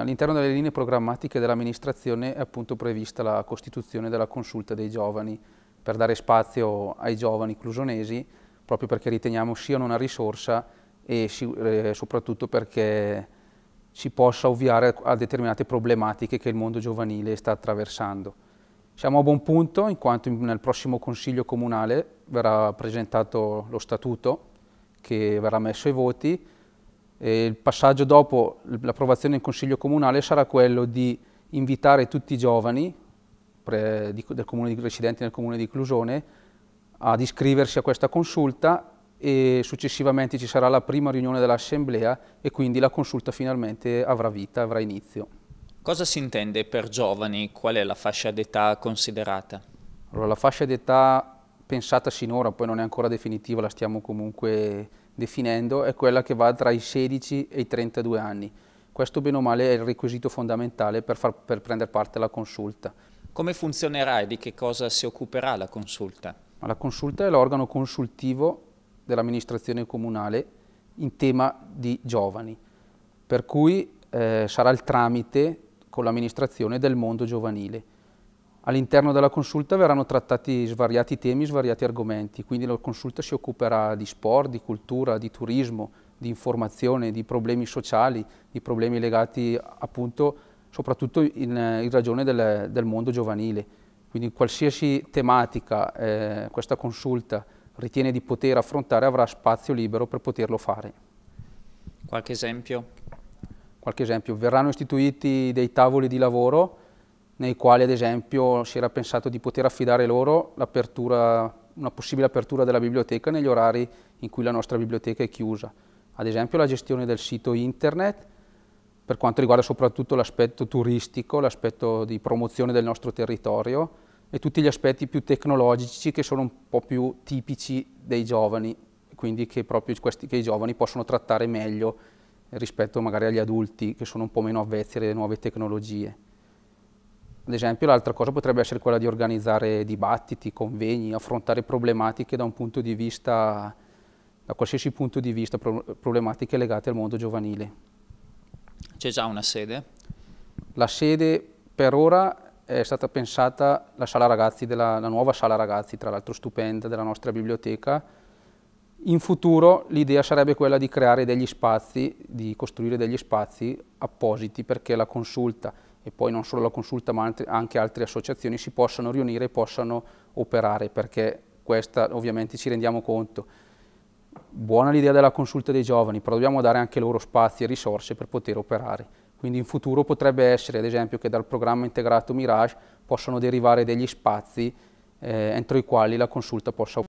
all'interno delle linee programmatiche dell'amministrazione è appunto prevista la costituzione della consulta dei giovani per dare spazio ai giovani clusonesi proprio perché riteniamo siano una risorsa e eh, soprattutto perché si possa ovviare a determinate problematiche che il mondo giovanile sta attraversando. Siamo a buon punto in quanto nel prossimo Consiglio Comunale verrà presentato lo statuto che verrà messo ai voti e il passaggio dopo l'approvazione in Consiglio Comunale sarà quello di invitare tutti i giovani pre, di, del comune di, residenti nel comune di Clusone ad iscriversi a questa consulta e successivamente ci sarà la prima riunione dell'assemblea e quindi la consulta finalmente avrà vita, avrà inizio. Cosa si intende per giovani? Qual è la fascia d'età considerata? Allora, la fascia d'età pensata sinora, poi non è ancora definitiva, la stiamo comunque definendo è quella che va tra i 16 e i 32 anni. Questo bene o male è il requisito fondamentale per, far, per prendere parte alla consulta. Come funzionerà e di che cosa si occuperà la consulta? La consulta è l'organo consultivo dell'amministrazione comunale in tema di giovani, per cui eh, sarà il tramite con l'amministrazione del mondo giovanile. All'interno della consulta verranno trattati svariati temi, svariati argomenti, quindi la consulta si occuperà di sport, di cultura, di turismo, di informazione, di problemi sociali, di problemi legati appunto soprattutto in, eh, in ragione del, del, mondo giovanile. Quindi qualsiasi tematica eh, questa consulta ritiene di poter affrontare avrà spazio libero per poterlo fare. Qualche esempio? Qualche esempio. Verranno istituiti dei tavoli di lavoro nei quali ad esempio si era pensato di poter affidare loro una possibile apertura della biblioteca negli orari in cui la nostra biblioteca è chiusa. Ad esempio la gestione del sito internet, per quanto riguarda soprattutto l'aspetto turistico, l'aspetto di promozione del nostro territorio e tutti gli aspetti più tecnologici che sono un po' più tipici dei giovani, quindi che proprio questi, che i giovani possono trattare meglio rispetto magari agli adulti che sono un po' meno avvezzi alle nuove tecnologie. Ad esempio l'altra cosa potrebbe essere quella di organizzare dibattiti, convegni, affrontare problematiche da un punto di vista, da qualsiasi punto di vista, problematiche legate al mondo giovanile. C'è già una sede? La sede per ora è stata pensata la sala ragazzi, della, la nuova sala ragazzi, tra l'altro stupenda, della nostra biblioteca. In futuro l'idea sarebbe quella di creare degli spazi, di costruire degli spazi appositi perché la consulta, e poi non solo la consulta ma anche altre associazioni si possano riunire e possano operare perché questa ovviamente ci rendiamo conto. Buona l'idea della consulta dei giovani, però dobbiamo dare anche loro spazi e risorse per poter operare. Quindi in futuro potrebbe essere, ad esempio, che dal programma integrato Mirage possano derivare degli spazi eh, entro i quali la consulta possa operare.